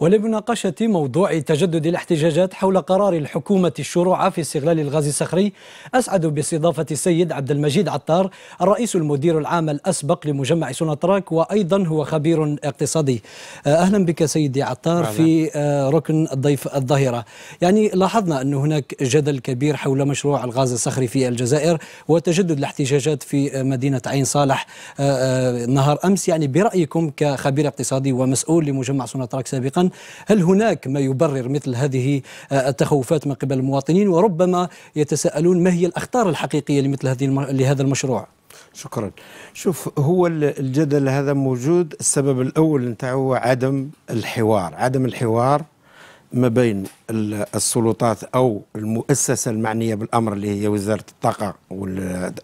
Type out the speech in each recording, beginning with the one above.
ولمناقشة موضوع تجدد الاحتجاجات حول قرار الحكومة الشروع في استغلال الغاز الصخري أسعد باستضافة السيد عبد المجيد عطار الرئيس المدير العام الأسبق لمجمع سوناتراك وأيضا هو خبير اقتصادي آه، أهلا بك سيدي عطار في آه، ركن الضيف الظاهرة يعني لاحظنا أن هناك جدل كبير حول مشروع الغاز الصخري في الجزائر وتجدد الاحتجاجات في آه، مدينة عين صالح نهار أمس يعني برأيكم كخبير اقتصادي ومسؤول لمجمع سوناتراك سابقا هل هناك ما يبرر مثل هذه آه، التخوفات من قبل المواطنين وربما يتساءلون ما هي الاخطار الحقيقيه لمثل هذه لهذا المشروع شكرا شوف هو الجدل هذا موجود السبب الاول نتاعو عدم الحوار عدم الحوار ما بين السلطات او المؤسسه المعنيه بالامر اللي هي وزاره الطاقه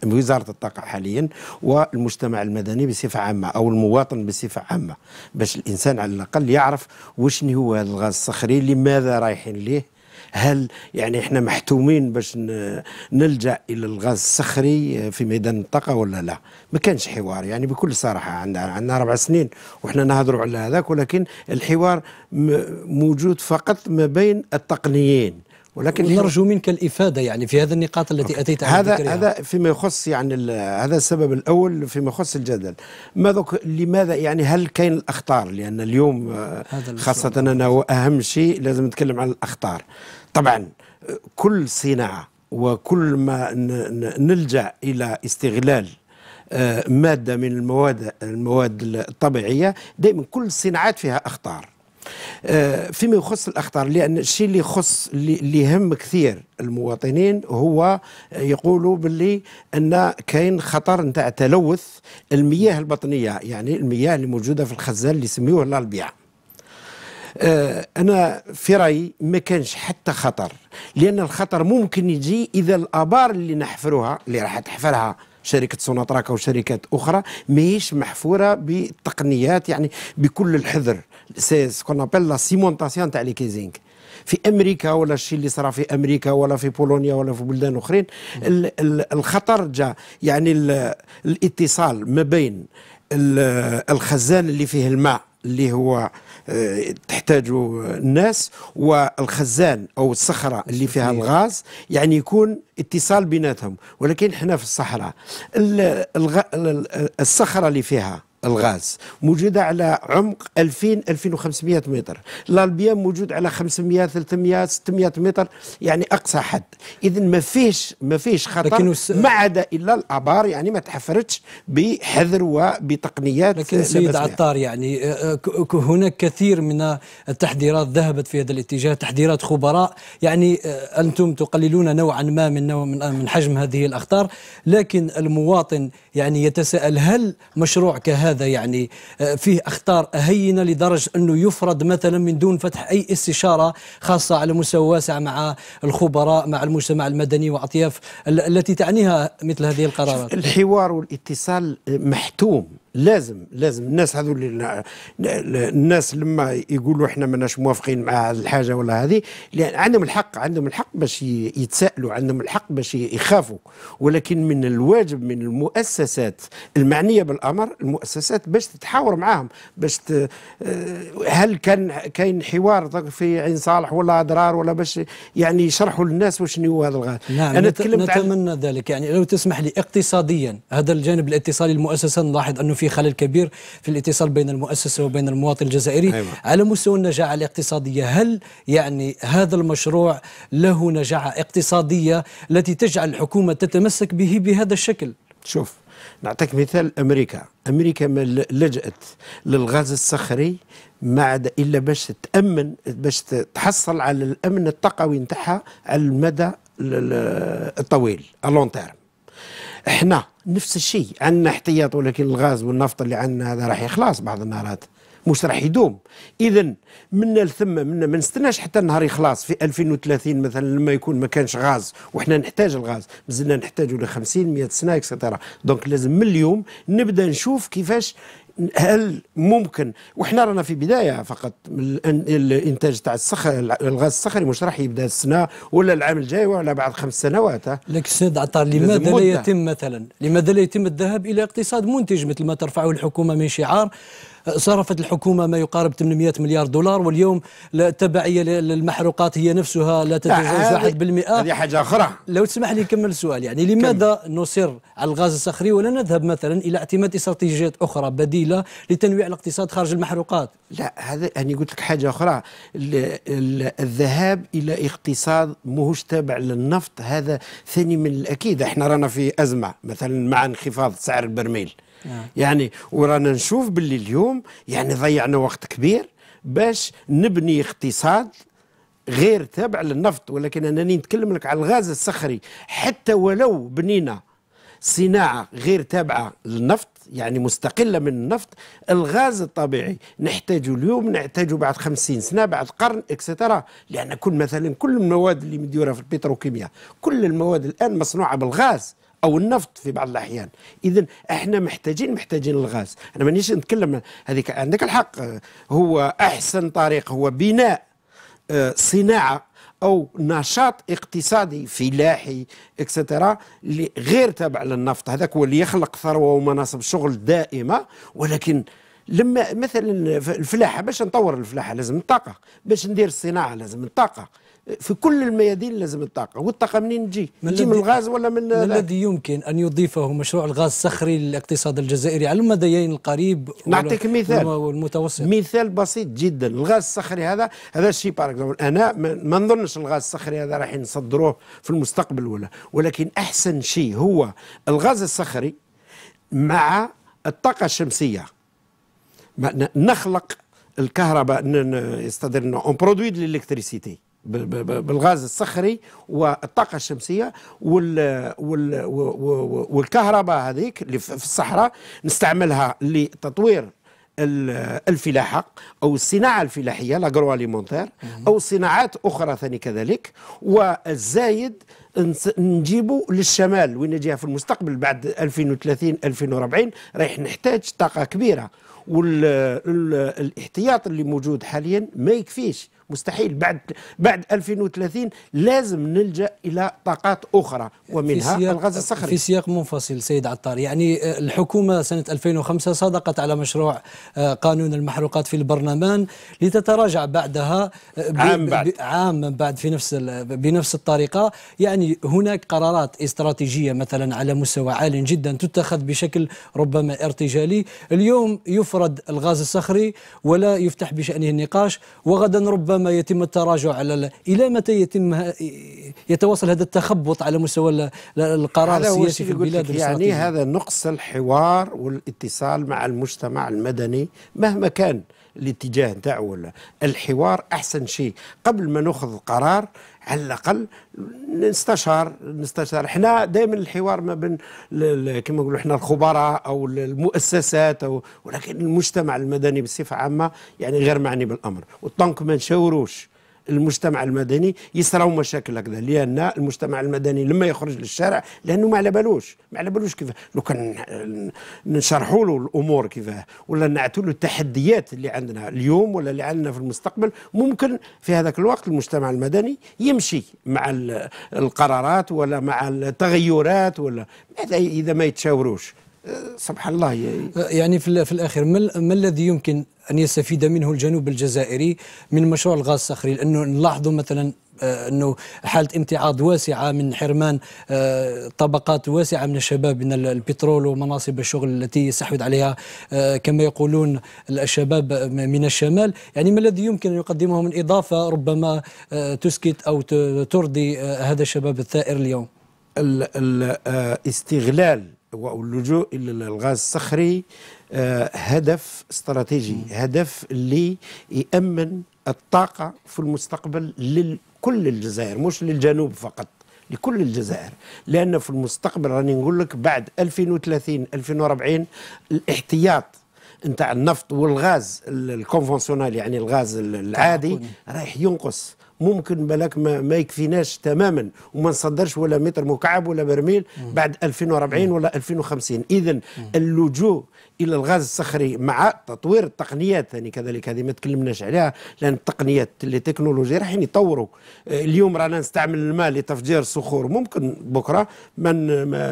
وزاره الطاقه حاليا والمجتمع المدني بصفه عامه او المواطن بصفه عامه باش الانسان على الاقل يعرف وشني هو هذا الغاز الصخري لماذا رايحين ليه هل يعني احنا محتومين باش نلجا الى الغاز الصخري في ميدان الطاقه ولا لا ما كانش حوار يعني بكل صراحه عندنا عندنا اربع سنين وحنا نهضروا على هذاك ولكن الحوار موجود فقط ما بين التقنيين ولكن نرجو منك الافاده يعني في هذه النقاط التي اتيت هذا بكريها. هذا فيما يخص يعني هذا السبب الاول فيما يخص الجدل ماذا لماذا يعني هل كاين الاخطار لان اليوم آه، خاصه انا اهم شيء لازم نتكلم عن الاخطار طبعا آه، كل صناعه وكل ما نلجا الى استغلال آه، ماده من المواد المواد الطبيعيه دائما كل الصناعات فيها اخطار آه، فيما يخص الاخطار لان الشيء اللي يخص اللي يهم كثير المواطنين هو يقولوا باللي ان كاين خطر نتاع تلوث المياه البطنيه يعني المياه اللي موجوده في الخزان اللي يسميوه الالبيع آه، انا في رايي ما كانش حتى خطر لان الخطر ممكن يجي اذا الابار اللي نحفرها اللي راح تحفرها شركه سوناطراكا وشركات اخرى ماهيش محفوره بالتقنيات يعني بكل الحذر سي سكون ابل لا سيمونتاسيون تاع لي كيزينغ في امريكا ولا الشيء اللي صرا في امريكا ولا في بولونيا ولا في بلدان اخرين ال ال الخطر جاء يعني الاتصال ما بين الخزان اللي فيه الماء اللي هو تحتاجه الناس والخزان او الصخره اللي فيها الغاز يعني يكون اتصال بيناتهم ولكن احنا في الصحراء الصخره اللي فيها الغاز موجودة على عمق 2000 2500 متر لالبيا موجود على 500 300 600 متر يعني أقصى حد إذا ما فيش ما فيش خطر وس... ما عدا إلا الآبار يعني ما تحفرتش بحذر وبتقنيات لكن سيد عطار يعني آه، آه، هناك كثير من التحذيرات ذهبت في هذا الاتجاه تحذيرات خبراء يعني آه، أنتم تقللون نوعا ما من نوع من حجم هذه الأخطار لكن المواطن يعني يتساءل هل مشروع كهذا هذا يعني آه، فيه أخطار هينة لدرجة أنه يفرض مثلا من دون فتح أي استشارة خاصة على مستوى واسع مع الخبراء مع المجتمع المدني وأطياف التي تعنيها مثل هذه القرارات الحوار والاتصال محتوم لازم لازم الناس هذول الناس لما يقولوا احنا ماناش موافقين مع الحاجه ولا هذه لان عندهم الحق عندهم الحق باش يتساءلوا عندهم الحق باش يخافوا ولكن من الواجب من المؤسسات المعنيه بالامر المؤسسات باش تتحاور معاهم باش آه، هل كان كاين حوار في عين صالح ولا اضرار ولا باش يعني يشرحوا للناس وشنو هذا الغاز نعم انا تكلمت نتمنى ذلك يعني لو تسمح لي اقتصاديا هذا الجانب الاتصالي المؤسسه نلاحظ انه في في خلل كبير في الاتصال بين المؤسسه وبين المواطن الجزائري أيوة. على مستوى النجاعه الاقتصاديه هل يعني هذا المشروع له نجاعه اقتصاديه التي تجعل الحكومه تتمسك به بهذا الشكل شوف نعطيك مثال امريكا امريكا ما لجأت للغاز الصخري ما عدا الا باش تامن باش تحصل على الامن الطاقوي نتاعها على المدى الطويل اللون تيرم احنا نفس الشيء عندنا احتياط ولكن الغاز والنفط اللي عندنا هذا راح يخلص بعض النهارات مش راح يدوم اذا منا لثم منا ما نستناش حتى النهار يخلص في 2030 مثلا لما يكون ما كانش غاز وحنا نحتاج الغاز مازلنا نحتاجه ل 50 100 سنه اكسترا دونك لازم من اليوم نبدا نشوف كيفاش هل ممكن وحنا رانا في بدايه فقط من الانتاج تاع الصخر الغاز الصخري مش راح يبدا السنه ولا العام الجاي ولا بعد خمس سنوات لك سيد عطار لماذا لا يتم مثلا لماذا لا يتم الذهاب الى اقتصاد منتج مثل ما ترفعه الحكومه من شعار صرفت الحكومة ما يقارب 800 مليار دولار واليوم التبعية للمحروقات هي نفسها لا تتجاوز 1% هذه حاجة أخرى لو تسمح لي كمل السؤال يعني لماذا نصر على الغاز الصخري ولا نذهب مثلا إلى اعتماد استراتيجيات أخرى بديلة وسيله لتنويع الاقتصاد خارج المحروقات لا هذا انا قلت لك حاجه اخرى الذهاب الى اقتصاد ماهوش تابع للنفط هذا ثاني من الاكيد احنا رانا في ازمه مثلا مع انخفاض سعر البرميل نعم. يعني ورانا نشوف باللي اليوم يعني ضيعنا وقت كبير باش نبني اقتصاد غير تابع للنفط ولكن انني نتكلم لك على الغاز الصخري حتى ولو بنينا صناعه غير تابعه للنفط يعني مستقلة من النفط الغاز الطبيعي نحتاجه اليوم نحتاجه بعد خمسين سنة بعد قرن اكسترا لأن كل مثلا كل المواد اللي مديورة في البتروكيمياء كل المواد الآن مصنوعة بالغاز او النفط في بعض الاحيان اذا احنا محتاجين محتاجين الغاز انا مانيش نتكلم هذيك عندك الحق هو احسن طريق هو بناء آه، صناعه او نشاط اقتصادي فلاحي اكسترا اللي غير تابع للنفط هذاك هو اللي يخلق ثروه ومناصب شغل دائمه ولكن لما مثلا الفلاحه باش نطور الفلاحه لازم الطاقه باش ندير الصناعه لازم الطاقه في كل الميادين لازم الطاقه والطاقه منين تجي تجي من الغاز ولا من ما الذي يمكن ان يضيفه مشروع الغاز الصخري للاقتصاد الجزائري على المديين القريب نعطيك مثال والمتوسط مثال بسيط جدا الغاز الصخري هذا هذا الشيء بارك انا ما نظنش الغاز الصخري هذا راح نصدروه في المستقبل ولا ولكن احسن شيء هو الغاز الصخري مع الطاقه الشمسيه نخلق الكهرباء استدر اون برودوي دي بالغاز الصخري والطاقه الشمسيه وال وال والكهرباء هذيك اللي في الصحراء نستعملها لتطوير الفلاحه او الصناعه الفلاحيه لاغرو اليمونتير او صناعات اخرى ثاني كذلك والزايد نجيبه للشمال وين نجيها في المستقبل بعد 2030 2040 رايح نحتاج طاقه كبيره والاحتياط اللي موجود حاليا ما يكفيش مستحيل بعد بعد 2030 لازم نلجا الى طاقات اخرى ومنها الغاز الصخري في سياق منفصل سيد عطار يعني آه، الحكومه سنه 2005 صادقت على مشروع آه، قانون المحروقات في البرلمان لتتراجع بعدها آه، عام بعد عام بعد في نفس بنفس الطريقه يعني هناك قرارات استراتيجيه مثلا على مستوى عال جدا تتخذ بشكل ربما ارتجالي اليوم يفرض الغاز الصخري ولا يفتح بشانه النقاش وغدا ربما ربما يتم التراجع على الى متى يتم يتواصل هذا التخبط على مستوى القرار السياسي في البلاد يعني هذا نقص الحوار والاتصال مع المجتمع المدني مهما كان الاتجاه نتاعو ولا الحوار احسن شيء قبل ما ناخذ قرار على الاقل نستشار نستشار احنا دائما الحوار ما بين كما نقولوا احنا الخبراء او المؤسسات او ولكن المجتمع المدني بصفه عامه يعني غير معني بالامر والطنك ما نشاوروش المجتمع المدني يصراو مشاكل هكذا لان المجتمع المدني لما يخرج للشارع لانه ما على بالوش ما على بالوش كيفاه لو كان نشرحوا له الامور كيفاه ولا نعطوا له التحديات اللي عندنا اليوم ولا اللي عندنا في المستقبل ممكن في هذاك الوقت المجتمع المدني يمشي مع القرارات ولا مع التغيرات ولا ماذا اذا ما يتشاوروش سبحان الله يعني في, في الاخير ما الذي يمكن ان يستفيد منه الجنوب الجزائري من مشروع الغاز الصخري لانه نلاحظوا مثلا آه، انه حاله امتعاض واسعه من حرمان آه، طبقات واسعه من الشباب من البترول ومناصب الشغل التي يستحوذ عليها آه، كما يقولون الشباب من الشمال، يعني ما الذي يمكن ان يقدمه من اضافه ربما تسكت او ترضي هذا الشباب الثائر اليوم؟ الاستغلال واللجوء الى الغاز الصخري آه، هدف استراتيجي هدف اللي يامن الطاقه في المستقبل لكل الجزائر مش للجنوب فقط لكل الجزائر لان في المستقبل راني نقول لك بعد 2030 2040 الاحتياط نتاع النفط والغاز الكونفنسيونال يعني الغاز العادي رايح ينقص ممكن بلاك ما, ما يكفيناش تماما وما نصدرش ولا متر مكعب ولا برميل بعد 2040 ولا 2050 اذا اللجوء الى الغاز الصخري مع تطوير التقنيات ثاني يعني كذلك هذه ما تكلمناش عليها لان التقنيات اللي تكنولوجيا راح يطوروا آه، اليوم رانا نستعمل الماء لتفجير الصخور ممكن بكره ما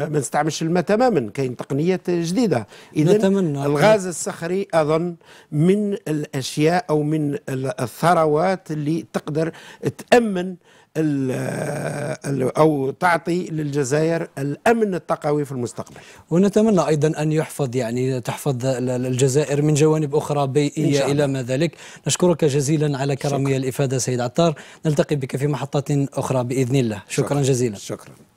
ما نستعملش الماء تماما كاين تقنيات جديده اذا الغاز الصخري اظن من الاشياء او من الثروات اللي تقدر تامن او تعطي للجزائر الامن الطاقوي في المستقبل ونتمنى ايضا ان يحفظ يعني تحفظ تحفظ الجزائر من جوانب أخرى بيئية إلى ما ذلك نشكرك جزيلا على كرمية الإفادة سيد عطار نلتقي بك في محطات أخرى بإذن الله شكرا, شكرا جزيلا شكرا